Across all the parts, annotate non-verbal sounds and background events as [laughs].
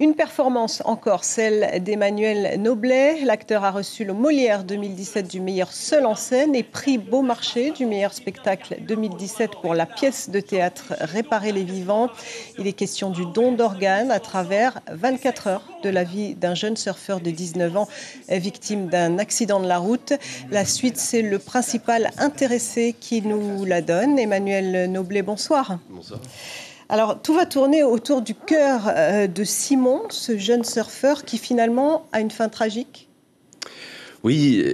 Une performance encore, celle d'Emmanuel Noblet. L'acteur a reçu le Molière 2017 du meilleur seul en scène et prix Beaumarchais du meilleur spectacle 2017 pour la pièce de théâtre Réparer les vivants. Il est question du don d'organes à travers 24 heures de la vie d'un jeune surfeur de 19 ans victime d'un accident de la route. La suite, c'est le principal intéressé qui nous la donne. Emmanuel Noblet, bonsoir. Bonsoir. Alors, tout va tourner autour du cœur euh, de Simon, ce jeune surfeur qui finalement a une fin tragique. Oui,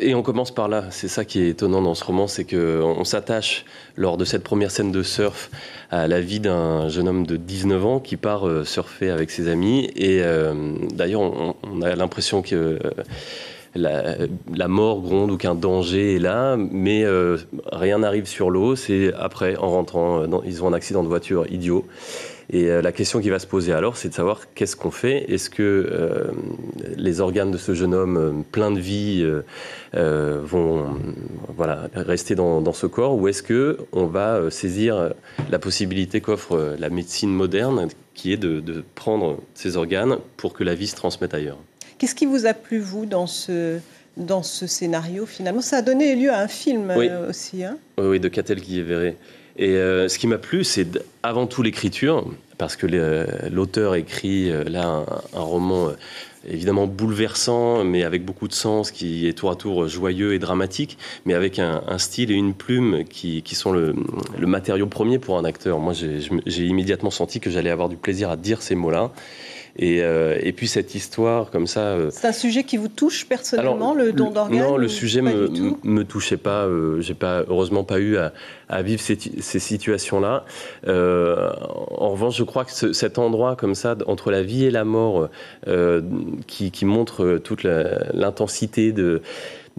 et on commence par là. C'est ça qui est étonnant dans ce roman, c'est qu'on s'attache lors de cette première scène de surf à la vie d'un jeune homme de 19 ans qui part euh, surfer avec ses amis. Et euh, d'ailleurs, on, a l'impression que la, mort gronde ou qu'un danger est là, mais euh, rien n'arrive sur l'eau. C'est après, en rentrant, euh, ils ont un accident de voiture idiot. Et euh, la question qui va se poser alors, c'est de savoir qu'est-ce qu'on fait. Est-ce que les organes de ce jeune homme plein de vie vont rester dans, ce corps ou est-ce que on va saisir la possibilité qu'offre la médecine moderne qui est de prendre ces organes pour que la vie se transmette ailleurs Qu'est-ce qui vous a plu, vous, dans ce, dans ce scénario, finalement Ça a donné lieu à un film euh, aussi. Hein oui, oui, de Catel verré. Et euh, ce qui m'a plu, c'est avant tout l'écriture, parce que l'auteur écrit euh, là un, roman évidemment bouleversant, mais avec beaucoup de sens, qui est tour à tour joyeux et dramatique, mais avec un, style et une plume qui, qui sont le, le, matériau premier pour un acteur. Moi, j'ai immédiatement senti que j'allais avoir du plaisir à dire ces mots-là. Euh, et, puis cette histoire comme ça. Euh, C'est un sujet qui vous touche personnellement, le don d'organes Non, le sujet me, me touchait pas. Euh, j'ai pas heureusement pas eu à, vivre ces, situations-là. en revanche, je crois que cet endroit comme ça entre la vie et la mort, qui, montre toute l'intensité de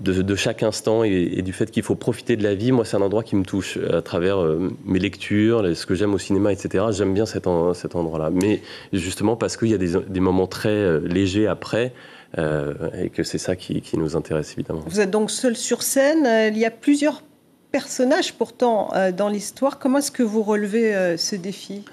de, chaque instant et, du fait qu'il faut profiter de la vie. Moi, c'est un endroit qui me touche euh, à travers euh, mes lectures, ce que j'aime au cinéma, etc. J'aime bien cet, endroit-là. Mais justement parce qu'il y a des, moments très euh, légers après. et que c'est ça qui, qui, nous intéresse évidemment. Vous êtes donc seul sur scène. Il y a plusieurs personnages pourtant dans l'histoire. Comment est-ce que vous relevez ce défi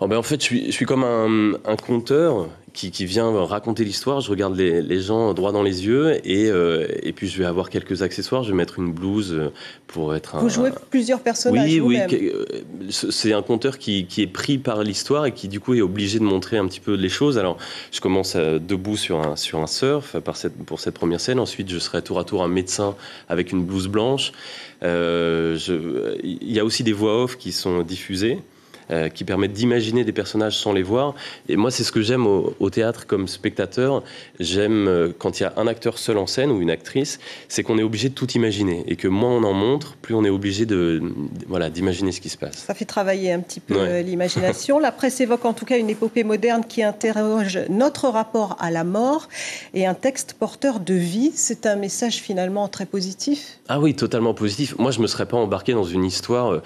Oh, ben, en fait, je suis, comme un, un conteur qui, vient raconter l'histoire. Je regarde les, gens droit dans les yeux euh, et, puis je vais avoir quelques accessoires. Je vais mettre une blouse euh, pour être un. Vous jouez plusieurs personnages. Oui, oui. Euh, c'est un conteur qui, est pris par l'histoire et qui du coup est obligé de montrer un petit peu les choses. Alors je commence debout sur un, sur un surf pour cette première scène. Ensuite, je serai tour à tour un médecin avec une blouse blanche. Il y a aussi des voix off qui sont diffusées. Euh, qui permettent d'imaginer des personnages sans les voir. Et moi, c'est ce que j'aime au, théâtre comme spectateur. J'aime euh, quand il y a un acteur seul en scène ou une actrice, c'est qu'on est obligé de tout imaginer. Et que moins on en montre, plus on est obligé de, voilà, d'imaginer ce qui se passe. Ça fait travailler un petit peu euh, l'imagination. [laughs] La presse évoque en tout cas une épopée moderne qui interroge notre rapport à la mort et un texte porteur de vie. C'est un message finalement très positif. Ah oui, totalement positif. Moi, je ne me serais pas embarqué dans une histoire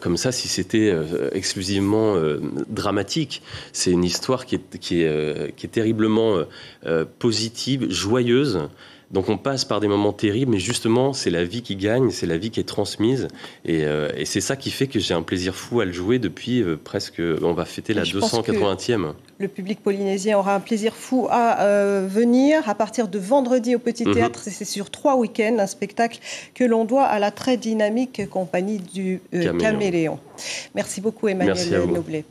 comme ça si c'était exclusivement euh, dramatique. C'est une histoire qui est, qui est, euh, terriblement euh, positive, joyeuse. Donc on passe par des moments terribles, mais justement, c'est la vie qui gagne, c'est la vie qui est transmise. Et, euh, c'est ça qui fait que j'ai un plaisir fou à le jouer depuis euh, presque. On va fêter la 280e. Le public polynésien aura un plaisir fou à euh, venir à partir de vendredi au Petit mhm. Théâtre. C'est sur trois week-ends, un spectacle que l'on doit à la très dynamique compagnie du Caméléon. Merci beaucoup, Emmanuel Noblet.